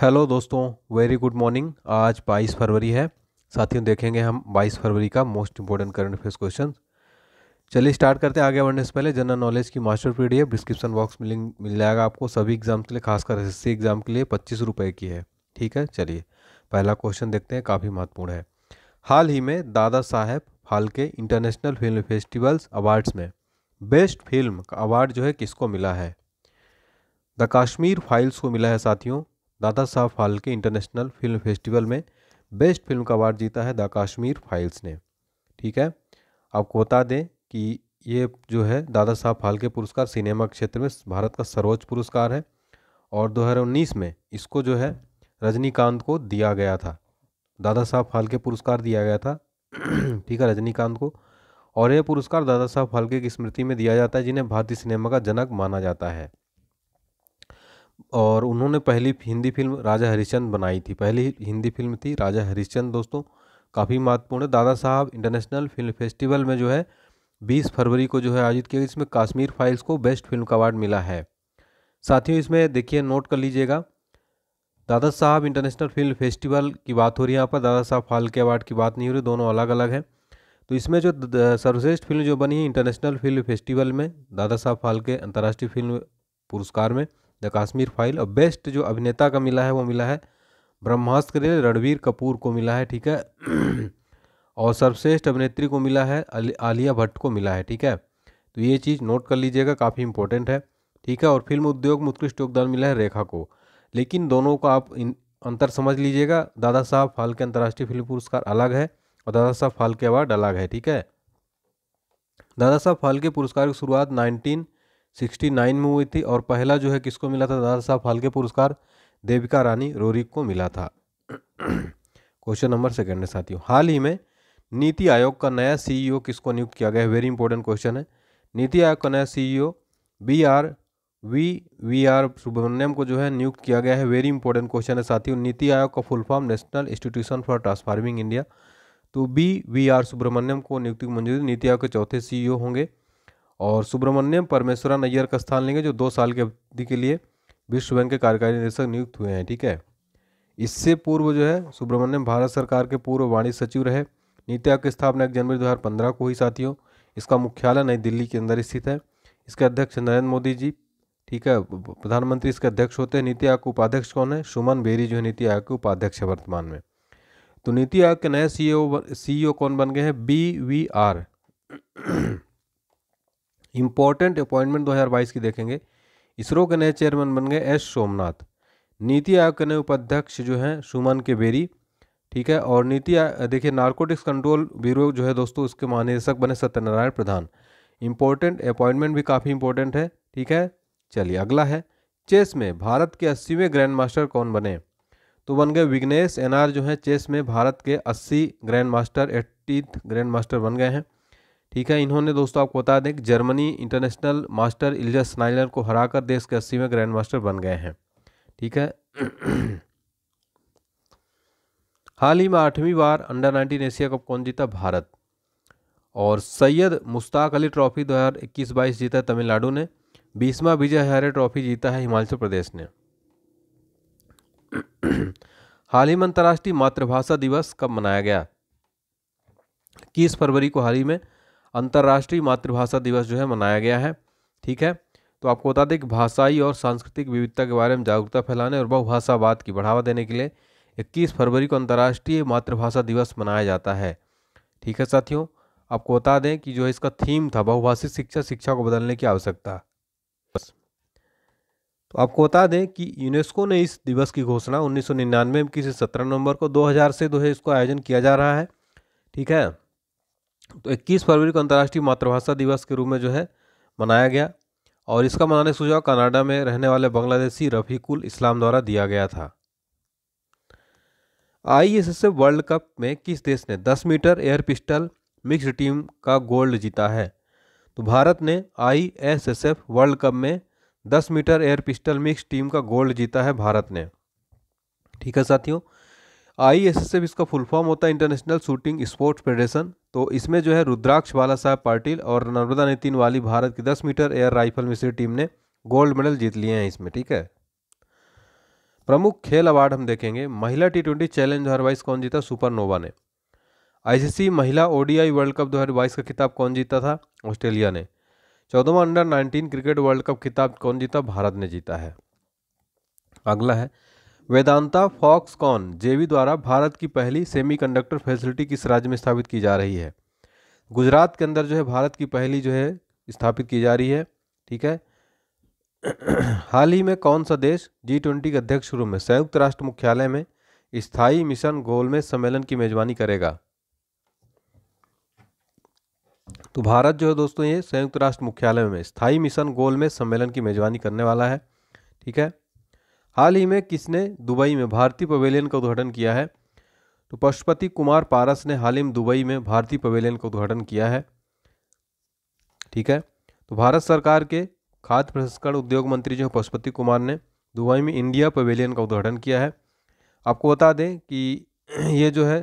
hello दोस्तों very good morning आज 22 फरवरी है साथियों देखेंगे हम 22 फरवरी का most important current affairs question चलिए स्टार्ट करते हैं आगे बढ़ने से पहले जनरल नॉलेज की मास्टर है डिस्क्रिप्शन बॉक्स में लिंक मिल जाएगा आपको सभी एग्जाम के लिए खासकर एस एस एग्ज़ाम के लिए पच्चीस रुपये की है ठीक है चलिए पहला क्वेश्चन देखते हैं काफ़ी महत्वपूर्ण है हाल ही में Dada Saheb Phalke international film festivals awards में बेस्ट फिल्म का अवार्ड जो है किसको मिला है द काश्मीर फाइल्स को मिला है साथियों Dada Saheb Phalke international film festival में बेस्ट फिल्म का अवार्ड जीता है द काश्मीर फाइल्स ने ठीक है आपको बता दें कि ये जो है दादा साहब फाल्के पुरस्कार सिनेमा क्षेत्र में भारत का सर्वोच्च पुरस्कार है और दो में इसको जो है रजनीकांत को दिया गया था दादा साहब फाल्के पुरस्कार दिया गया था ठीक है रजनीकांत को और यह पुरस्कार दादा साहब फाल्के की स्मृति में दिया जाता है जिन्हें भारतीय सिनेमा का जनक माना जाता है और उन्होंने पहली हिंदी फिल्म राजा हरिश्चंद बनाई थी पहली हिंदी फिल्म थी राजा हरिश्चंद दोस्तों काफ़ी महत्वपूर्ण है दादा साहब इंटरनेशनल फिल्म फेस्टिवल में जो है 20 फरवरी को जो है आयोजित किया गया इसमें काश्मीर फाइल्स को बेस्ट फिल्म का अवार्ड मिला है साथियों इसमें देखिए नोट कर लीजिएगा दादा साहब इंटरनेशनल फिल्म फेस्टिवल की बात हो रही है यहाँ पर दादा साहब फाल्के अवार्ड की बात नहीं हो रही दोनों अलग अलग हैं तो इसमें जो सर्वश्रेष्ठ फिल्म जो बनी है इंटरनेशनल फिल्म फेस्टिवल में दादा साहब फाल्के अंतर्राष्ट्रीय फिल्म पुरस्कार में द काश्मीर फाइल और बेस्ट जो अभिनेता का मिला है वो मिला है ब्रह्मास्त्र के लिए रणवीर कपूर को मिला है ठीक है और सर्वश्रेष्ठ अभिनेत्री को मिला है आलिया भट्ट को मिला है ठीक है तो ये चीज़ नोट कर लीजिएगा काफ़ी इंपॉर्टेंट है ठीक है और फिल्म उद्योग में उत्कृष्ट योगदान मिला है रेखा को लेकिन दोनों का आप अंतर समझ लीजिएगा दादा साहब फाल्के अंतर्राष्ट्रीय फिल्म पुरस्कार अलग है और दादा साहब फाल्के अवार्ड अलग है ठीक है दादा साहब फाल्के पुरस्कार की शुरुआत नाइनटीन सिक्सटी नाइन में हुई थी और पहला जो है किसको मिला था दादा साहब फाल्के पुरस्कार देविका रानी रोरी को मिला था क्वेश्चन नंबर सेकेंड है साथियों हाल ही में नीति आयोग का नया सीईओ किसको नियुक्त किया गया है वेरी इंपॉर्टेंट क्वेश्चन है नीति आयोग का नया CEO B R V V R Subrahmanyam को जो है नियुक्त किया गया है वेरी इंपॉर्टेंट क्वेश्चन है साथियों नीति आयोग का full form national institution for transforming India तो बी वी आर सुब्रमण्यम को नियुक्ति की मंजूरी नीति आयोग के चौथे सीईओ होंगे और सुब्रमण्यम परमेश्वरा नैयर का स्थान लेंगे जो दो साल की अवधि के लिए विश्व बैंक के कार्यकारी निदेशक नियुक्त हुए हैं ठीक है इससे पूर्व जो है सुब्रमण्यम भारत सरकार के पूर्व वाणिज्य सचिव रहे नीति आयोग की स्थापना एक जनवरी दो को हुई साथियों इसका मुख्यालय नई दिल्ली के अंदर स्थित है इसके अध्यक्ष नरेंद्र मोदी जी ठीक है प्रधानमंत्री इसके अध्यक्ष होते हैं नीति आयोग के उपाध्यक्ष कौन है सुमन बेरी जो है नीति आयोग के उपाध्यक्ष है वर्तमान में तो नीति आयोग के नए सीईओ सीईओ e e कौन बन गए हैं B V R important appointment 2022 की देखेंगे इसरो के नए चेयरमैन बन गए एस सोमनाथ नीति आयोग के नए उपाध्यक्ष जो हैं सुमन के बेरी ठीक है और नीति देखिए नार्कोटिक्स कंट्रोल ब्यूरो जो है दोस्तों उसके महानिदेशक बने सत्यनारायण प्रधान इंपॉर्टेंट अपॉइंटमेंट भी काफ़ी इंपॉर्टेंट है ठीक है चलिए अगला है चेस में भारत के अस्सीवें ग्रैंड मास्टर कौन बने तो बन गए विग्नेश एनआर जो हैं चेस में भारत के अस्सी grand master eightieth grand master बन गए हैं ठीक है इन्होंने दोस्तों आपको बता दें कि Germany international master Ilja Schneider को हराकर देश के अस्सीवें ग्रैंड मास्टर बन गए हैं ठीक है हाल ही में आठवीं बार अंडर नाइनटीन एशिया कप कौन जीता भारत और सैयद मुश्ताक अली ट्रॉफी 2021-22 जीता है तमिलनाडु ने बीसवा विजय हजारे ट्रॉफी जीता है हिमाचल प्रदेश ने हाल ही में अंतर्राष्ट्रीय मातृभाषा दिवस कब मनाया गया इक्कीस फरवरी को हाल ही में अंतर्राष्ट्रीय मातृभाषा दिवस जो है मनाया गया है ठीक है तो आपको बता दें कि भाषाई और सांस्कृतिक विविधता के बारे में जागरूकता फैलाने और बहुभाषावाद की बढ़ावा देने के लिए 21 फरवरी को अंतर्राष्ट्रीय मातृभाषा दिवस मनाया जाता है ठीक है साथियों आपको बता दें कि जो है इसका थीम था बहुभाषिक शिक्षा शिक्षा को बदलने की आवश्यकता बस तो आपको बता दें कि यूनेस्को ने इस दिवस की घोषणा 1999 में किसी सत्रह नवंबर को 2000 से जो है इसको आयोजन किया जा रहा है ठीक है तो इक्कीस फरवरी को अंतर्राष्ट्रीय मातृभाषा दिवस के रूप में जो है मनाया गया और इसका मनाने सुझाव कनाडा में रहने वाले बांग्लादेशी रफ़ीकुल इस्लाम द्वारा दिया गया था आई वर्ल्ड कप में किस देश ने 10 metre air pistol mix team का गोल्ड जीता है तो भारत ने आई वर्ल्ड कप में 10 metre air pistol mix team का गोल्ड जीता है भारत ने ठीक है साथियों आई एस एस एफ इसका फुल फॉर्म होता है इंटरनेशनल शूटिंग स्पोर्ट्स फेडरेशन तो इसमें जो है रुद्राक्ष बाला साहब पाटिल और नर्मदा नितिन वाली भारत की 10 मीटर एयर राइफल मिश्र टीम ने गोल्ड मेडल जीत लिए हैं इसमें ठीक है प्रमुख खेल अवार्ड हम देखेंगे महिला टी ट्वेंटी चैलेंज दो कौन जीता सुपरनोवा ने आईसीसी महिला ओडीआई वर्ल्ड कप दो का खिताब कौन जीता था ऑस्ट्रेलिया ने चौदहवा under nineteen cricket world cup खिताब कौन जीता भारत ने जीता है अगला है वेदांता फॉक्सकॉन जेवी द्वारा भारत की पहली सेमीकंडक्टर फैसिलिटी किस राज्य में स्थापित की जा रही है गुजरात के अंदर जो है भारत की पहली जो है स्थापित की जा रही है ठीक है हाल ही में कौन सा देश जी ट्वेंटी के अध्यक्ष शुरू में संयुक्त राष्ट्र मुख्यालय में स्थायी मिशन गोल में सम्मेलन की मेजबानी करेगा तो भारत जो है दोस्तों ये संयुक्त राष्ट्र मुख्यालय में स्थायी मिशन गोल में सम्मेलन की मेजबानी करने वाला है ठीक है हाल ही में किसने दुबई में भारतीय पवेलियन का उद्घाटन किया है तो पशुपति कुमार पारस ने हाल ही में दुबई में भारतीय पवेलियन का उद्घाटन किया है ठीक है तो भारत सरकार के खाद्य प्रसंस्करण उद्योग मंत्री जो है पशुपति कुमार ने दुबई में इंडिया पवेलियन का उद्घाटन किया है आपको बता दें कि ये जो है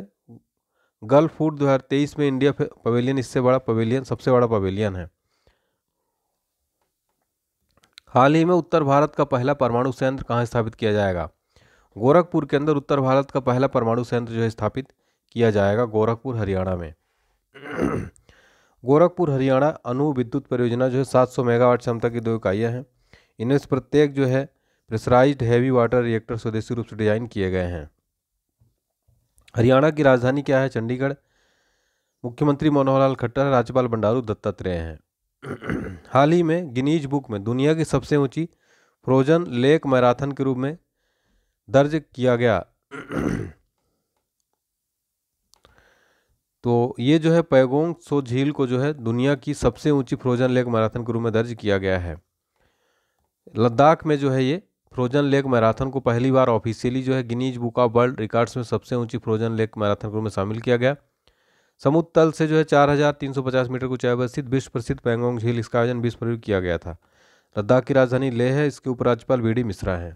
गल्फ फूड दो में इंडिया पवेलियन इससे बड़ा पवेलियन सबसे बड़ा पवेलियन है हाल ही में उत्तर भारत का पहला परमाणु संयंत्र कहाँ स्थापित किया जाएगा गोरखपुर के अंदर उत्तर भारत का पहला परमाणु संयंत्र जो है स्थापित किया जाएगा गोरखपुर हरियाणा में गोरखपुर हरियाणा अणु विद्युत परियोजना जो है 700 मेगावाट क्षमता की दो इकाइयाँ हैं इनमें से प्रत्येक जो है प्रेसराइज हैवी वाटर रिएक्टर स्वदेशी रूप से डिजाइन किए गए हैं हरियाणा की राजधानी क्या है चंडीगढ़ मुख्यमंत्री मनोहर लाल खट्टर राज्यपाल बंडारू दत्तात्रेय हैं हाल ही में गिनीज बुक में दुनिया की सबसे ऊंची फ्रोजन लेक मैराथन के रूप में दर्ज किया गया तो ये जो है पैगोंग सो झील को जो है दुनिया की सबसे ऊंची फ्रोजन लेक मैराथन के रूप में दर्ज किया गया है लद्दाख में जो है ये फ्रोजन लेक मैराथन को पहली बार ऑफिशियली जो है Guinness book of world records में सबसे ऊंची फ्रोजन लेक मैराथन के रूप में शामिल किया गया समुद्र तल से जो है 4,350 मीटर ऊंचाई पर स्थित विश्व प्रसिद्ध पैंगोंग झील इसका आयोजन बीस फरवरी किया गया था लद्दाख की राजधानी लेह है इसके उपराज्यपाल वी डी मिश्रा हैं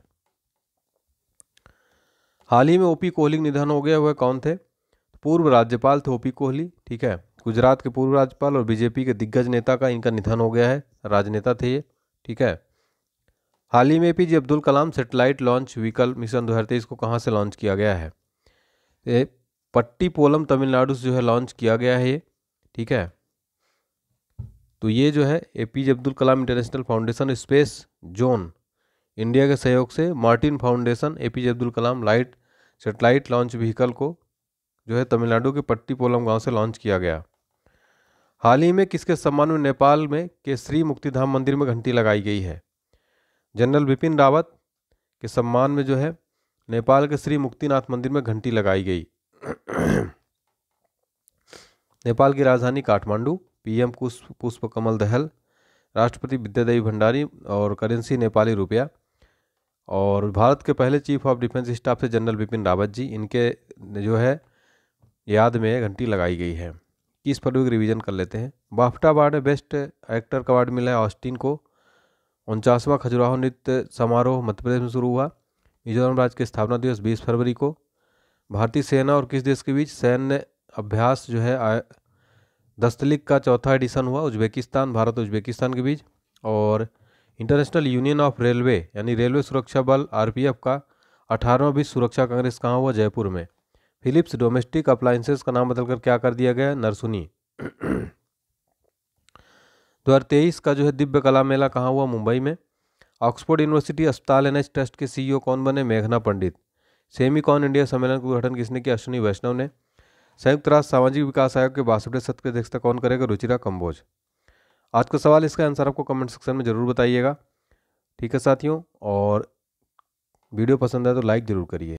हाल ही में ओपी कोहली निधन हो गया वह कौन थे पूर्व राज्यपाल थे ओपी कोहली ठीक है गुजरात के पूर्व राज्यपाल और बीजेपी के दिग्गज नेता का इनका निधन हो गया है राजनेता थे ये ठीक है हाल ही में P J Abdul Kalam satellite launch vehicle mission दो को कहाँ से लॉन्च किया गया है पट्टी पोलम तमिलनाडु से जो है लॉन्च किया गया है ये ठीक है तो ये जो है A P J Abdul Kalam international foundation space zone India के सहयोग से Martin foundation A P J Abdul Kalam light satellite launch vehicle को जो है तमिलनाडु के पट्टी पोलम गाँव से लॉन्च किया गया हाल ही में किसके सम्मान में नेपाल में के श्री मुक्तिधाम मंदिर में घंटी लगाई गई है जनरल बिपिन रावत के सम्मान में जो है नेपाल के श्री मुक्तिनाथ मंदिर में घंटी लगाई गई नेपाल की राजधानी काठमांडू पीएम पुष्प पुष्प कमल दहल राष्ट्रपति विद्यादेवी भंडारी और करेंसी नेपाली रुपया और भारत के पहले चीफ ऑफ डिफेंस स्टाफ से जनरल बिपिन रावत जी इनके जो है याद में घंटी लगाई गई है किस पर भी रिवीजन कर लेते हैं बाफ्टा अवार्ड में बेस्ट एक्टर का अवार्ड मिला है ऑस्टिन को उनचासवां खजुराहो नृत्य समारोह मध्य प्रदेश में शुरू हुआ मिजोरम राज्य के स्थापना दिवस बीस फरवरी को भारतीय सेना और किस देश के बीच सैन्य अभ्यास जो है दस्तलिक का चौथा एडिशन हुआ उज्बेकिस्तान भारत उज्बेकिस्तान के बीच और इंटरनेशनल यूनियन ऑफ रेलवे यानी रेलवे सुरक्षा बल आर का अठारहवा विश्व सुरक्षा कांग्रेस कहाँ हुआ जयपुर में फिलिप्स डोमेस्टिक अप्लायंसेस का नाम बदलकर क्या कर दिया गया नरसुनी दो हजार तेईस का जो है दिव्य कला मेला कहाँ हुआ मुंबई में ऑक्सफोर्ड यूनिवर्सिटी अस्पताल एन ट्रस्ट के सीईओ कौन बने मेघना पंडित सेमिकॉन इंडिया सम्मेलन का उद्घाटन किसने किया अश्विनी वैष्णव ने संयुक्त राष्ट्र सामाजिक विकास आयोग के बासठवें सत्र की अध्यक्षता कौन करेगा रुचिरा कम्बोज आज का सवाल इसका आंसर आपको कमेंट सेक्शन में ज़रूर बताइएगा ठीक है साथियों और वीडियो पसंद आए तो लाइक ज़रूर करिए